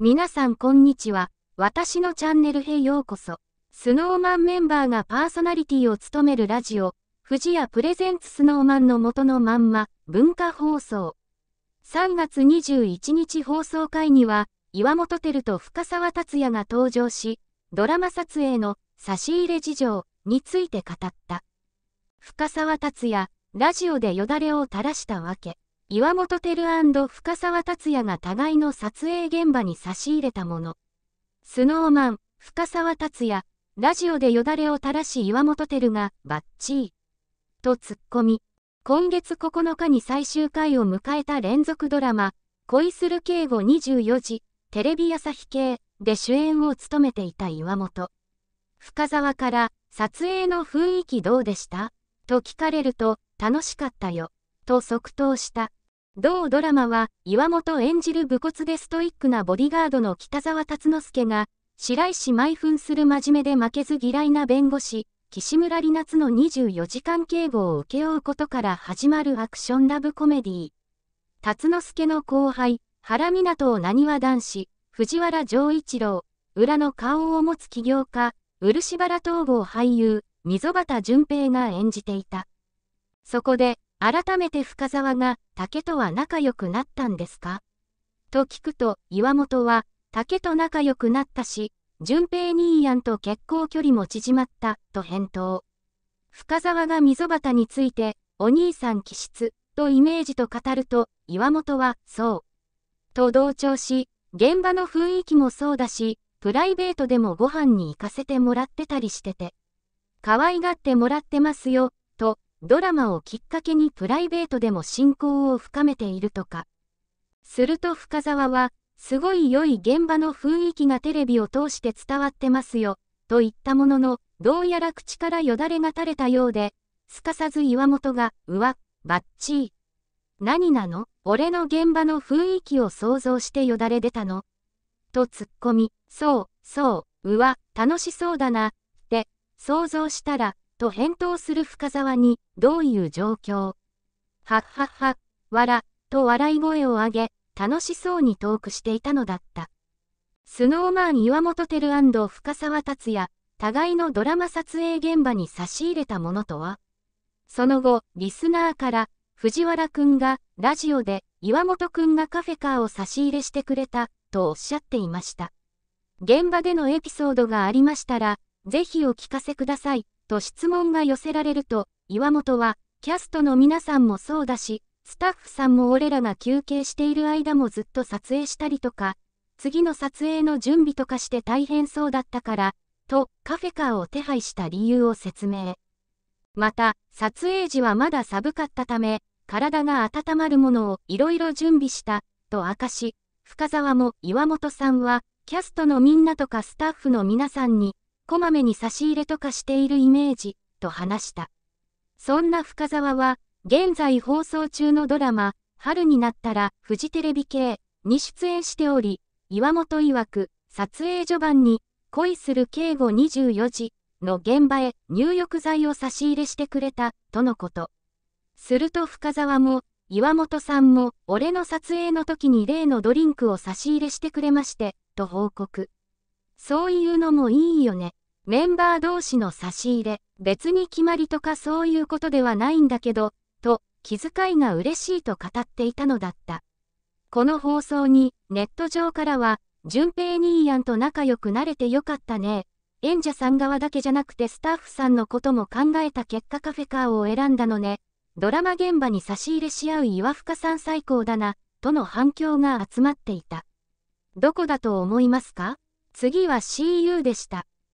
皆さんこんにちは。私のチャンネルへようこそ。スノーマンメンバーがパーソナリティを務めるラジオ、富士屋プレゼンツスノーマンの元のまんま、文化放送。3月21日放送会には、岩本照と深沢達也が登場し、ドラマ撮影の差し入れ事情について語った。深沢達也、ラジオでよだれを垂らしたわけ。岩本照深沢達也が互いの撮影現場に差し入れたもの。スノーマン、深沢達也、ラジオでよだれを垂らし岩本ルが、バッチー。と突っ込み、今月9日に最終回を迎えた連続ドラマ、恋する警護24時、テレビ朝日系で主演を務めていた岩本。深沢から、撮影の雰囲気どうでしたと聞かれると、楽しかったよ、と即答した。同ドラマは、岩本演じる武骨でストイックなボディガードの北沢辰之助が、白石埋分する真面目で負けず嫌いな弁護士、岸村里夏の24時間警護を請け負うことから始まるアクションラブコメディー。辰之助の後輩、原港をなにわ男子、藤原丈一郎、裏の顔を持つ起業家、漆原統合俳優、溝端淳平が演じていた。そこで、改めて深沢が、竹とは仲良くなったんですかと聞くと、岩本は、竹と仲良くなったし、淳平兄やんと結婚距離も縮まった、と返答。深沢が溝端について、お兄さん気質、とイメージと語ると、岩本は、そう。と同調し、現場の雰囲気もそうだし、プライベートでもご飯に行かせてもらってたりしてて。可愛がってもらってますよ、ドラマをきっかけにプライベートでも親交を深めているとか。すると深沢は、すごい良い現場の雰囲気がテレビを通して伝わってますよ、と言ったものの、どうやら口からよだれが垂れたようで、すかさず岩本が、うわ、バッチー。何なの俺の現場の雰囲気を想像してよだれ出たのと突っ込み、そう、そう、うわ、楽しそうだな、って、想像したら、と返答する深沢に、どういう状況はっはっは、わら、と笑い声を上げ、楽しそうにトークしていたのだった。スノーマン岩本照深沢達也、互いのドラマ撮影現場に差し入れたものとはその後、リスナーから、藤原くんが、ラジオで、岩本くんがカフェカーを差し入れしてくれた、とおっしゃっていました。現場でのエピソードがありましたら、ぜひお聞かせください。と質問が寄せられると、岩本は、キャストの皆さんもそうだし、スタッフさんも俺らが休憩している間もずっと撮影したりとか、次の撮影の準備とかして大変そうだったから、とカフェカーを手配した理由を説明。また、撮影時はまだ寒かったため、体が温まるものをいろいろ準備した、と明かし、深沢も岩本さんは、キャストのみんなとかスタッフの皆さんに、こまめに差し入れとかしているイメージ、と話した。そんな深沢は、現在放送中のドラマ、春になったら、フジテレビ系に出演しており、岩本曰く、撮影序盤に、恋する警護24時の現場へ入浴剤を差し入れしてくれた、とのこと。すると深沢も、岩本さんも、俺の撮影の時に例のドリンクを差し入れしてくれまして、と報告。そういうのもいいよね。メンバー同士の差し入れ、別に決まりとかそういうことではないんだけど、と、気遣いが嬉しいと語っていたのだった。この放送に、ネット上からは、淳平兄やんと仲良くなれてよかったね。演者さん側だけじゃなくてスタッフさんのことも考えた結果カフェカーを選んだのね。ドラマ現場に差し入れし合う岩深さん最高だな、との反響が集まっていた。どこだと思いますか次は CU でした。